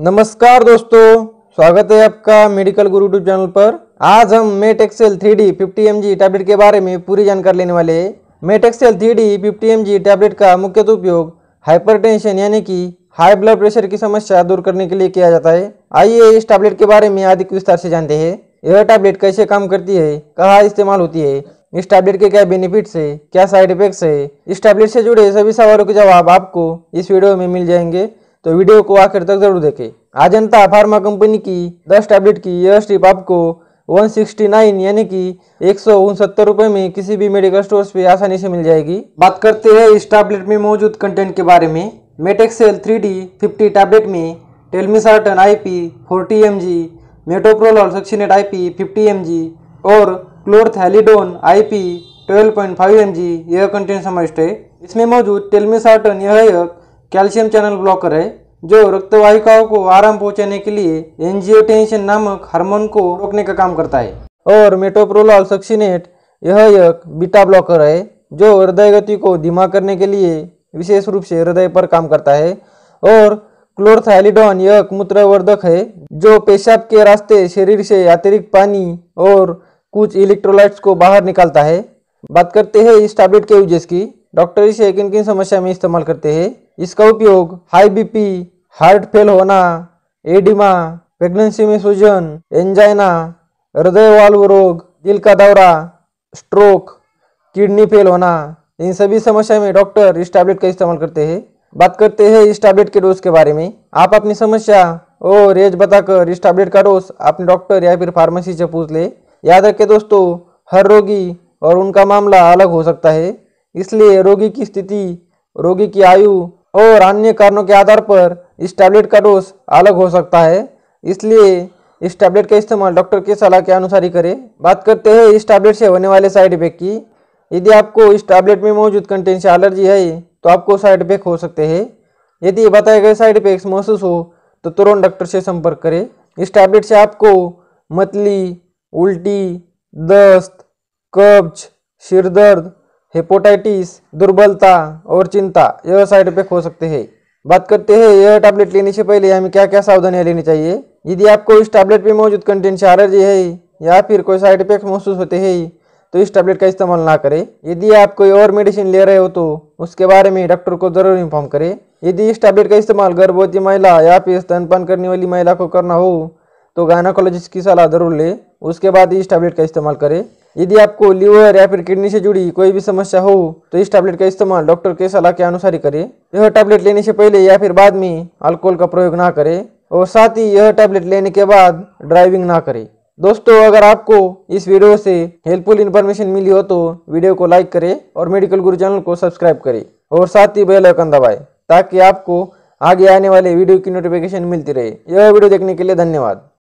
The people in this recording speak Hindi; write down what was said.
नमस्कार दोस्तों स्वागत है आपका मेडिकल गुरु यूट्यूब चैनल पर आज हम Met XL three D fifty M G tablet के बारे में पूरी जानकारी लेने वाले हैं Met XL three D fifty M G tablet का मुख्य उपयोग हाइपरटेंशन यानी कि हाई ब्लड प्रेशर की समस्या दूर करने के लिए किया जाता है आइए इस टैबलेट के बारे में अधिक विस्तार से जानते हैं यह टैबलेट कैसे काम करती है कहाँ इस्तेमाल होती है इस टैबलेट के क्या बेनिफिट्स है क्या साइड इफेक्ट्स है इस टैबलेट से जुड़े सभी सवालों के जवाब आपको इस वीडियो में मिल जाएंगे तो वीडियो को आखिर तक जरूर देखें आजंता फार्मा कंपनी की 10 टैबलेट की यह स्ट्रिप आपको 169 यानी कि एक रुपए में किसी भी मेडिकल स्टोर्स पे आसानी से मिल जाएगी बात करते हैं इस टैबलेट में मौजूद कंटेंट के बारे में मेटेक्सेल 3D 50 टैबलेट में telmisartan I P forty M G metoprolol succinate I P fifty M G और chlorthalidone I P twelve point five M G यह कंटेंट समाविष्ट है इसमें मौजूद टेलमिसार्टन यह एक कैल्शियम चैनल ब्लॉकर है जो रक्तवाहिकाओं को आराम पहुंचाने के लिए एंजियोटेंशन नामक हार्मोन को रोकने का काम करता है और मेटोप्रोलॉल सक्सीनेट यह एक बीटा ब्लॉकर है जो हृदय गति को धीमा करने के लिए विशेष रूप से हृदय पर काम करता है और क्लोरथाइलिडॉन यह मूत्रवर्धक है जो पेशाब के रास्ते शरीर से अतिरिक्त पानी और कुछ इलेक्ट्रोलाइट्स को बाहर निकालता है बात करते हैं इस टैबलेट के यूजेस की डॉक्टर इसे किन किन समस्या में इस्तेमाल करते हैं इसका उपयोग हाई बीपी हार्ट फेल होना एडिमा प्रेगनेंसी में सूजन एंजाइना हृदय वाल्व रोग दिल का दौरा स्ट्रोक किडनी फेल होना इन सभी समस्या में डॉक्टर इस टैबलेट का इस्तेमाल करते हैं बात करते हैं इस टैबलेट के डोज के बारे में आप अपनी समस्या और एज बताकर इस टैबलेट का डोज अपने डॉक्टर या फिर फार्मेसी से पूछ ले याद रखें दोस्तों हर रोगी और उनका मामला अलग हो सकता है इसलिए रोगी की स्थिति रोगी की आयु और अन्य कारणों के आधार पर इस टैबलेट का डोज अलग हो सकता है इसलिए इस टैबलेट का इस्तेमाल डॉक्टर की सलाह के अनुसार ही करें बात करते हैं इस टैबलेट से होने वाले साइड इफेक्ट की यदि आपको इस टैबलेट में मौजूद कंटेंट से एलर्जी है तो आपको साइड इफेक्ट हो सकते हैं यदि बताए गए साइड इफेक्ट्स महसूस हो तो तुरंत डॉक्टर से संपर्क करें इस टैबलेट से आपको मतली उल्टी दस्त कब्ज सिरदर्द हेपोटाइटिस दुर्बलता और चिंता यह साइड इफेक्ट हो सकते हैं बात करते हैं यह टैबलेट लेने से पहले हमें क्या क्या सावधानियां लेनी चाहिए यदि आपको इस टैबलेट में मौजूद कंटेंट से एलर्जी है या फिर कोई साइड इफेक्ट महसूस होते हैं तो इस टैबलेट का इस्तेमाल ना करें यदि आप कोई और मेडिसिन ले रहे हो तो उसके बारे में डॉक्टर को ज़रूर इन्फॉर्म करें यदि इस टैबलेट का इस्तेमाल गर्भवती महिला या फिर स्तनपान करने वाली महिला को करना हो तो गायनाकोलॉजिस्ट की सलाह ज़रूर ले उसके बाद इस टैबलेट का इस्तेमाल करें यदि आपको लीवर या फिर किडनी से जुड़ी कोई भी समस्या हो तो इस टैबलेट का इस्तेमाल डॉक्टर के सलाह के अनुसार ही करें यह टैबलेट लेने से पहले या फिर बाद में अल्कोहल का प्रयोग ना करें और साथ ही यह टैबलेट लेने के बाद ड्राइविंग ना करें दोस्तों अगर आपको इस वीडियो से हेल्पफुल इन्फॉर्मेशन मिली हो तो वीडियो को लाइक करें और मेडिकल गुरु चैनल को सब्सक्राइब करें और साथ ही बेल आइकन ताकि आपको आगे आने वाले वीडियो की नोटिफिकेशन मिलती रहे यह वीडियो देखने के लिए धन्यवाद